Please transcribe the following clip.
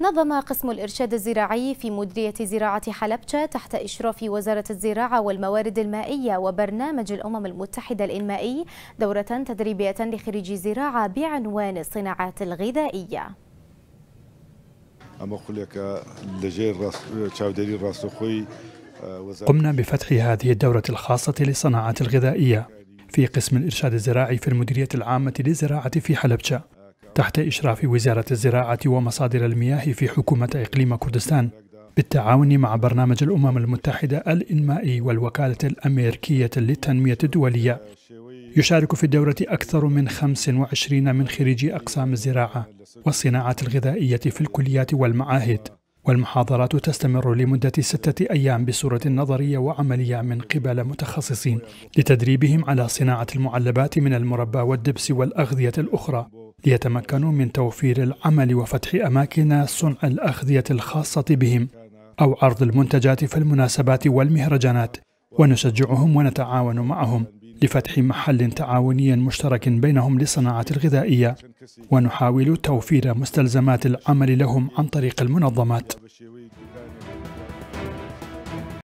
نظم قسم الإرشاد الزراعي في مديرية زراعة حلبشة تحت إشراف وزارة الزراعة والموارد المائية وبرنامج الأمم المتحدة الإنمائي دورة تدريبية لخريجي زراعة بعنوان الصناعات الغذائية أما أقول لك راس آه، قمنا بفتح هذه الدورة الخاصة للصناعات الغذائية في قسم الإرشاد الزراعي في المديرية العامة للزراعة في حلبشة تحت إشراف وزارة الزراعة ومصادر المياه في حكومة إقليم كردستان بالتعاون مع برنامج الأمم المتحدة الإنمائي والوكالة الأمريكية للتنمية الدولية يشارك في الدورة أكثر من 25 من خريجي أقسام الزراعة والصناعات الغذائية في الكليات والمعاهد والمحاضرات تستمر لمدة ستة أيام بصورة نظرية وعملية من قبل متخصصين لتدريبهم على صناعة المعلبات من المربى والدبس والأغذية الأخرى ليتمكنوا من توفير العمل وفتح أماكن صنع الأغذية الخاصة بهم أو عرض المنتجات في المناسبات والمهرجانات ونشجعهم ونتعاون معهم لفتح محل تعاوني مشترك بينهم للصناعة الغذائية ونحاول توفير مستلزمات العمل لهم عن طريق المنظمات